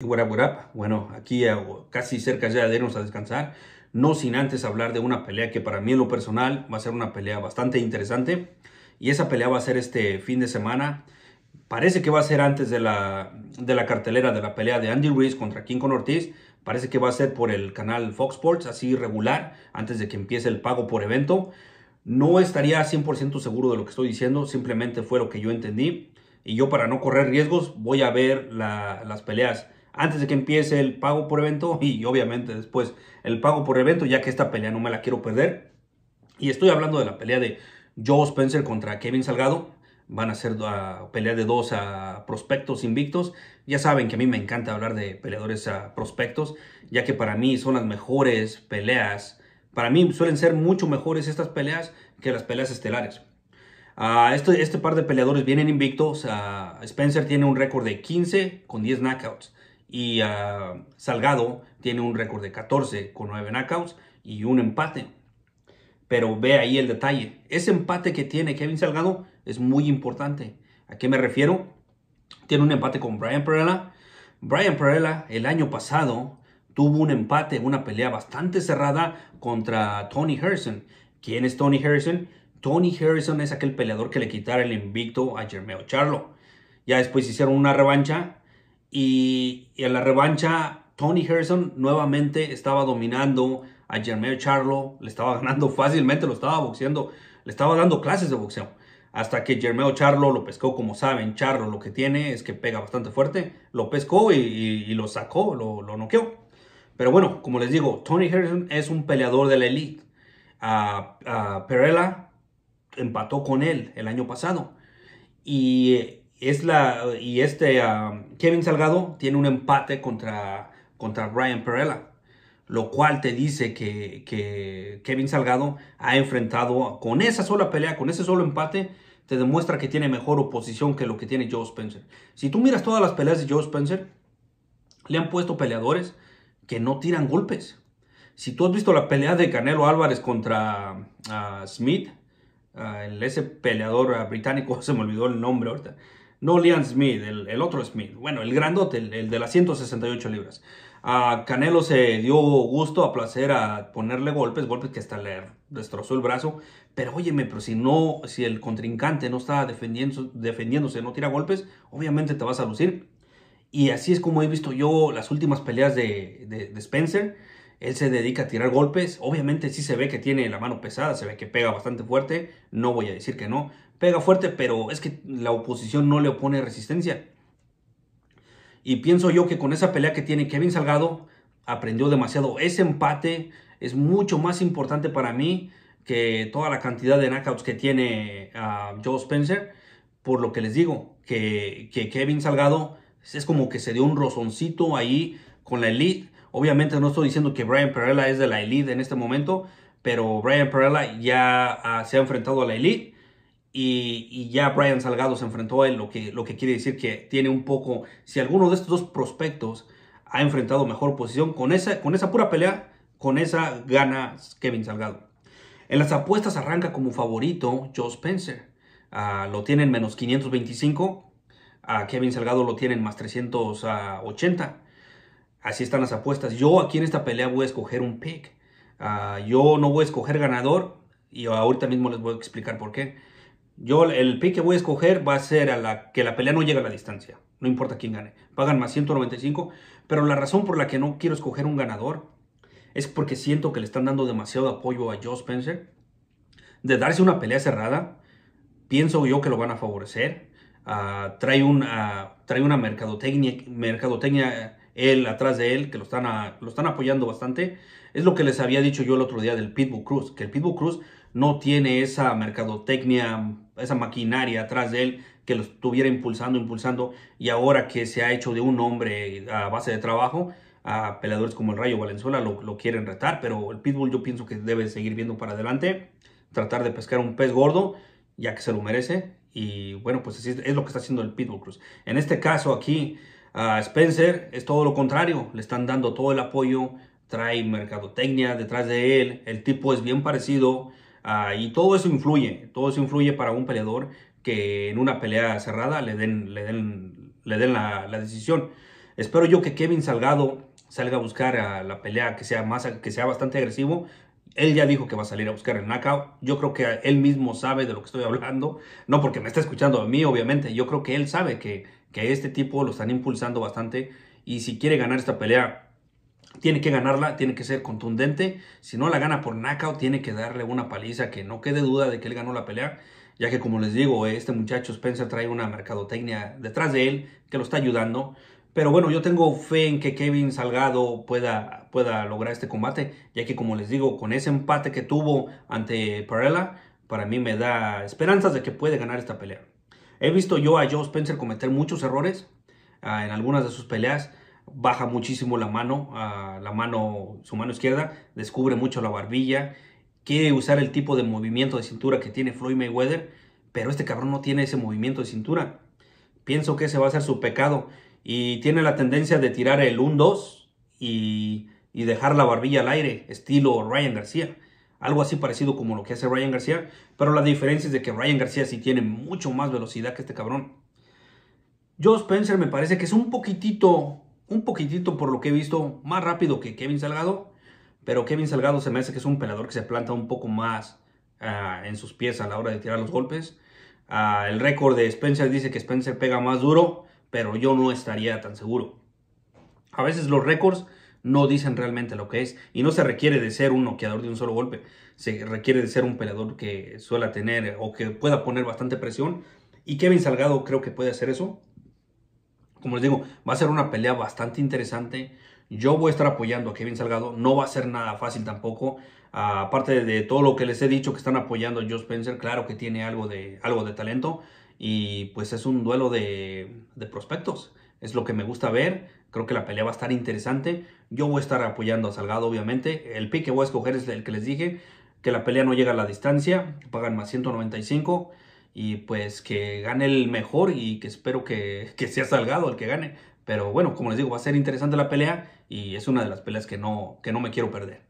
Bueno, aquí casi cerca ya de irnos a descansar, no sin antes hablar de una pelea que para mí en lo personal va a ser una pelea bastante interesante. Y esa pelea va a ser este fin de semana. Parece que va a ser antes de la, de la cartelera de la pelea de Andy Ruiz contra King Con Ortiz. Parece que va a ser por el canal Fox Sports, así regular, antes de que empiece el pago por evento. No estaría 100% seguro de lo que estoy diciendo, simplemente fue lo que yo entendí. Y yo para no correr riesgos voy a ver las peleas antes de que empiece el pago por evento y obviamente después el pago por evento, ya que esta pelea no me la quiero perder. Y estoy hablando de la pelea de Joe Spencer contra Kevin Salgado. Van a ser a pelea de dos a prospectos invictos. Ya saben que a mí me encanta hablar de peleadores a prospectos, ya que para mí son las mejores peleas. Para mí suelen ser mucho mejores estas peleas que las peleas estelares. Ah, este, este, par de peleadores vienen invictos. Ah, Spencer tiene un récord de 15 con 10 knockouts. Y ah, Salgado tiene un récord de 14 con 9 knockouts y un empate. Pero ve ahí el detalle. Ese empate que tiene Kevin Salgado es muy importante. ¿A qué me refiero? Tiene un empate con Brian Perella. Brian Perella el año pasado tuvo un empate, una pelea bastante cerrada contra Tony Harrison. ¿Quién es Tony Harrison? Tony Harrison es aquel peleador que le quitara el invicto a Jermeo Charlo. Ya después hicieron una revancha y, en la revancha, Tony Harrison nuevamente estaba dominando a Jermaine Charlo, le estaba ganando fácilmente, lo estaba boxeando, le estaba dando clases de boxeo. Hasta que Jermeo Charlo lo pescó, como saben, Charlo lo que tiene es que pega bastante fuerte, lo pescó y, lo sacó, lo, lo, noqueó. Pero bueno, como les digo, Tony Harrison es un peleador de la elite. Perella empató con él el año pasado. Y la, y este um, Kevin Salgado tiene un empate contra, contra Brian Perella, lo cual te dice que, Kevin Salgado ha enfrentado con esa sola pelea, con ese solo empate, te demuestra que tiene mejor oposición que lo que tiene Joe Spencer. Si tú miras todas las peleas de Joe Spencer, le han puesto peleadores que no tiran golpes. Si tú has visto la pelea de Canelo Álvarez contra ah, Smith, ah, ese peleador ah, británico, se me olvidó el nombre ahorita, no Liam Smith, el, otro Smith, bueno, el grandote, el, de las 168 libras. A Canelo se dio gusto a placer a ponerle golpes, golpes que hasta le destrozó el brazo. Pero óyeme, pero si no, si el contrincante no está defendiéndose, no tira golpes, obviamente te vas a lucir. Y así es como he visto yo las últimas peleas de, de Spencer él se dedica a tirar golpes. Obviamente sí se ve que tiene la mano pesada, se ve que pega bastante fuerte. No voy a decir que no. Pega fuerte, pero es que la oposición no le opone resistencia. Y pienso yo que con esa pelea que tiene Kevin Salgado, aprendió demasiado. Ese empate es mucho más importante para mí que toda la cantidad de knockouts que tiene ah, Joe Spencer. Por lo que les digo, que, que Kevin Salgado es como que se dio un rozoncito ahí con la elite Obviamente no estoy diciendo que Brian Perella es de la elite en este momento, pero Brian Perella ya ah, se ha enfrentado a la elite y, ya Brian Salgado se enfrentó a él, lo que, lo que quiere decir que tiene un poco, si alguno de estos dos prospectos ha enfrentado mejor posición, con esa, con esa pura pelea, con esa gana Kevin Salgado. En las apuestas arranca como favorito Joe Spencer. Ah, lo tienen menos 525. A Kevin Salgado lo tienen más 380 así están las apuestas. Yo aquí en esta pelea voy a escoger un pick. Ah, yo no voy a escoger ganador y ahorita mismo les voy a explicar por qué. Yo el pick que voy a escoger va a ser a la que la pelea no llega a la distancia. No importa quién gane. Pagan más 195. Pero la razón por la que no quiero escoger un ganador es porque siento que le están dando demasiado apoyo a Joe Spencer. De darse una pelea cerrada, pienso yo que lo van a favorecer. Ah, trae, ah, trae una mercadotecnia, mercadotecnia él atrás de él, que lo están, lo están apoyando bastante. Es lo que les había dicho yo el otro día del Pitbull Cruz, que el Pitbull Cruz no tiene esa mercadotecnia, esa maquinaria atrás de él que lo estuviera impulsando, impulsando, y ahora que se ha hecho de un hombre a base de trabajo, a peleadores como el Rayo Valenzuela lo, quieren retar, pero el Pitbull yo pienso que debe seguir viendo para adelante, tratar de pescar un pez gordo, ya que se lo merece, y bueno, pues así es lo que está haciendo el Pitbull Cruz. En este caso aquí, a Spencer es todo lo contrario, le están dando todo el apoyo, trae mercadotecnia detrás de él, el tipo es bien parecido ah, y todo eso influye, todo eso influye para un peleador que en una pelea cerrada le den, le le den la, decisión. Espero yo que Kevin Salgado salga a buscar a la pelea que sea, más, que sea bastante agresivo. Él ya dijo que va a salir a buscar el knockout. Yo creo que él mismo sabe de lo que estoy hablando. No porque me está escuchando a mí, obviamente. Yo creo que él sabe que que este tipo lo están impulsando bastante y si quiere ganar esta pelea, tiene que ganarla, tiene que ser contundente. Si no la gana por knockout, tiene que darle una paliza que no quede duda de que él ganó la pelea, ya que como les digo, este muchacho Spencer trae una mercadotecnia detrás de él que lo está ayudando. Pero bueno, yo tengo fe en que Kevin Salgado pueda, pueda lograr este combate, ya que como les digo, con ese empate que tuvo ante Parella, para mí me da esperanzas de que puede ganar esta pelea. He visto yo a Joe Spencer cometer muchos errores ah, en algunas de sus peleas. Baja muchísimo la mano, ah, la mano, su mano izquierda, descubre mucho la barbilla, quiere usar el tipo de movimiento de cintura que tiene Floyd Mayweather, pero este cabrón no tiene ese movimiento de cintura. Pienso que ese va a ser su pecado y tiene la tendencia de tirar el 1-2 y dejar la barbilla al aire, estilo Ryan García. Algo así parecido como lo que hace Ryan García. Pero la diferencia es de que Ryan García sí tiene mucho más velocidad que este cabrón. Joe Spencer me parece que es un poquitito, un poquitito por lo que he visto, más rápido que Kevin Salgado. Pero Kevin Salgado se me hace que es un pelador que se planta un poco más ah, en sus pies a la hora de tirar los golpes. Ah, el récord de Spencer dice que Spencer pega más duro, pero yo no estaría tan seguro. A veces los récords no dicen realmente lo que es. Y no se requiere de ser un noqueador de un solo golpe, se requiere de ser un peleador que suela tener eh, o que pueda poner bastante presión. Y Kevin Salgado creo que puede hacer eso. Como les digo, va a ser una pelea bastante interesante. Yo voy a estar apoyando a Kevin Salgado. No va a ser nada fácil tampoco. aparte de todo lo que les he dicho que están apoyando a Joe Spencer, claro que tiene algo de, algo de talento. Y pues es un duelo de, de prospectos. Es lo que me gusta ver. Creo que la pelea va a estar interesante. Yo voy a estar apoyando a Salgado, obviamente. El pick que voy a escoger es el que les dije, que la pelea no llega a la distancia, pagan más 195 y pues que gane el mejor y que espero que, sea Salgado el que gane. Pero bueno, como les digo, va a ser interesante la pelea y es una de las peleas que no, que no me quiero perder.